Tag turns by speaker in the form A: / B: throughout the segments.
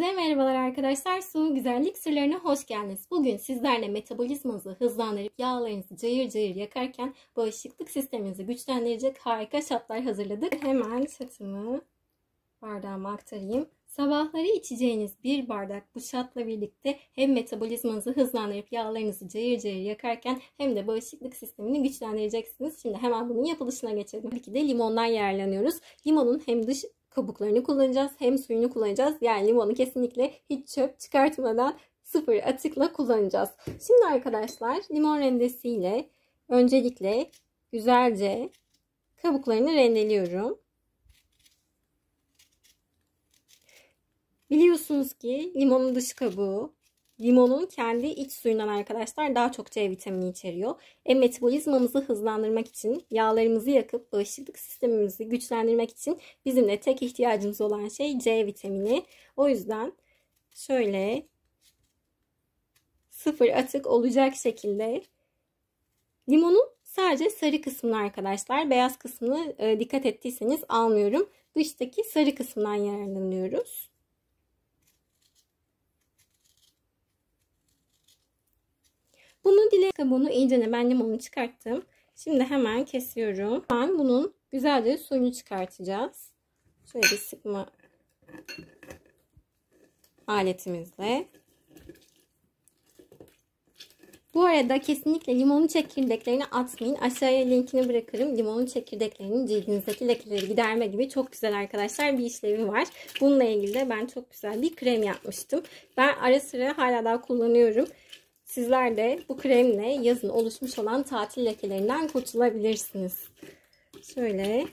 A: Herkese merhabalar arkadaşlar. Su Güzellik Sırlarına hoş geldiniz. Bugün sizlerle metabolizmanızı hızlandırıp yağlarınızı cayır cayır yakarken bağışıklık sisteminizi güçlendirecek harika şatlar hazırladık. Hemen şatımı bardağıma aktarayım. Sabahları içeceğiniz bir bardak bu şatla birlikte hem metabolizmanızı hızlandırıp yağlarınızı cayır cayır yakarken hem de bağışıklık sistemini güçlendireceksiniz. Şimdi hemen bunun yapılışına geçelim. Tabii ki de limondan yararlanıyoruz. Limonun hem dış kabuklarını kullanacağız hem suyunu kullanacağız. Yani limonu kesinlikle hiç çöp çıkartmadan sıfır atıkla kullanacağız. Şimdi arkadaşlar limon rendesiyle öncelikle güzelce kabuklarını rendeliyorum. Biliyorsunuz ki limonun dış kabuğu Limonun kendi iç suyundan arkadaşlar daha çok C vitamini içeriyor. E metabolizmamızı hızlandırmak için, yağlarımızı yakıp bağışıklık sistemimizi güçlendirmek için bizim de tek ihtiyacımız olan şey C vitamini. O yüzden şöyle sıfır atık olacak şekilde limonun sadece sarı kısmını arkadaşlar beyaz kısmını e, dikkat ettiyseniz almıyorum. Dıştaki sarı kısmından yararlanıyoruz. kabuğunu bunu iyicene ben limonu çıkarttım. Şimdi hemen kesiyorum. Ben bunun güzelce suyunu çıkartacağız. Şöyle bir sıkma aletimizle. Bu arada kesinlikle limonun çekirdeklerini atmayın. Aşağıya linkini bırakırım. Limonun çekirdeklerinin cildinizdeki lekeleri giderme gibi çok güzel arkadaşlar bir işlevi var. Bununla ilgili de ben çok güzel bir krem yapmıştım. Ben ara sıra hala daha kullanıyorum. Sizler de bu kremle yazın oluşmuş olan tatil lekelerinden kurtulabilirsiniz. Şöyle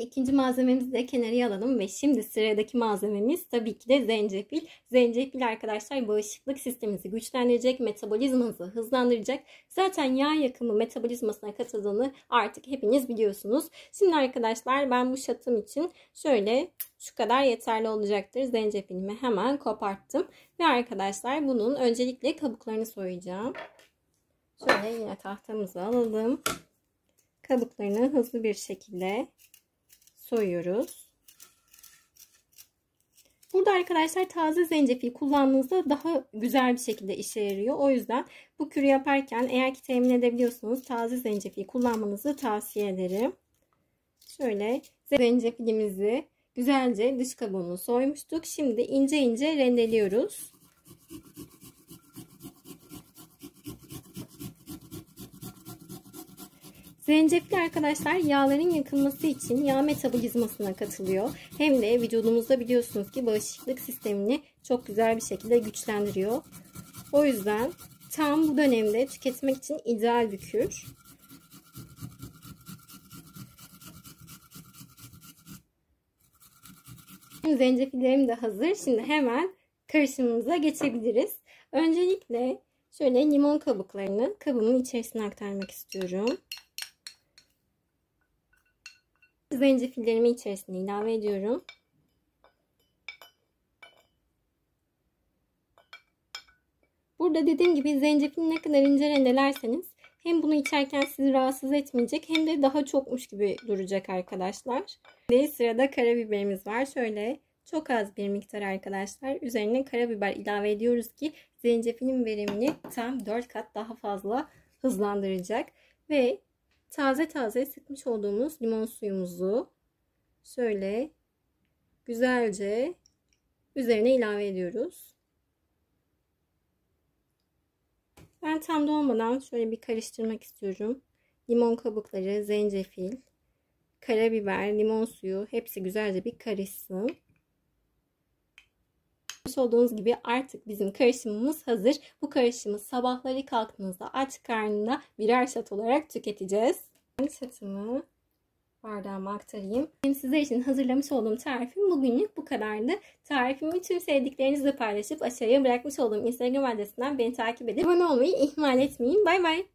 A: İkinci malzememizi de kenarıya alalım ve şimdi sıradaki malzememiz tabii ki de zencefil. Zencefil arkadaşlar bağışıklık sistemimizi güçlendirecek, metabolizmanızı hızlandıracak. Zaten yağ yakımı metabolizmasına katıldığını artık hepiniz biliyorsunuz. Şimdi arkadaşlar ben bu şatım için şöyle şu kadar yeterli olacaktır. Zencefilimi hemen koparttım. Ve arkadaşlar bunun öncelikle kabuklarını soyacağım. Şöyle yine tahtamızı alalım. Kabuklarını hızlı bir şekilde soyuyoruz. Burada arkadaşlar taze zencefil kullandığınızda daha güzel bir şekilde işe yarıyor. O yüzden bu kürü yaparken eğer ki temin edebiliyorsanız taze zencefil kullanmanızı tavsiye ederim. Şöyle zencefilimizi güzelce dış kabuğunu soymuştuk. Şimdi ince ince rendeliyoruz. Zencefil arkadaşlar yağların yakılması için yağ metabolizmasına katılıyor. Hem de vücudumuzda biliyorsunuz ki bağışıklık sistemini çok güzel bir şekilde güçlendiriyor. O yüzden tam bu dönemde tüketmek için ideal bir kür. Zencefillerim de hazır. Şimdi hemen karışımımıza geçebiliriz. Öncelikle şöyle limon kabuklarını kabımın içerisine aktarmak istiyorum. Zencefillerimi içerisine ilave ediyorum. Burada dediğim gibi zencefili ne kadar ince rendelerseniz hem bunu içerken sizi rahatsız etmeyecek hem de daha çokmuş gibi duracak arkadaşlar. Ve sırada karabiberimiz var. Şöyle çok az bir miktar arkadaşlar. Üzerine karabiber ilave ediyoruz ki zencefilin verimini tam 4 kat daha fazla hızlandıracak. Ve taze taze sıkmış olduğumuz limon suyumuzu şöyle güzelce üzerine ilave ediyoruz. Ben tam dolmadan şöyle bir karıştırmak istiyorum. Limon kabukları, zencefil, karabiber, limon suyu hepsi güzelce bir karışsın görmüş olduğunuz gibi artık bizim karışımımız hazır. Bu karışımı sabahları kalktığınızda aç karnına birer şat olarak tüketeceğiz. Şatımı bardağıma aktarayım. Benim sizler için hazırlamış olduğum tarifim bugünlük bu kadardı. Tarifimi tüm sevdiklerinizle paylaşıp aşağıya bırakmış olduğum Instagram adresinden beni takip edip abone olmayı ihmal etmeyin. Bay bay.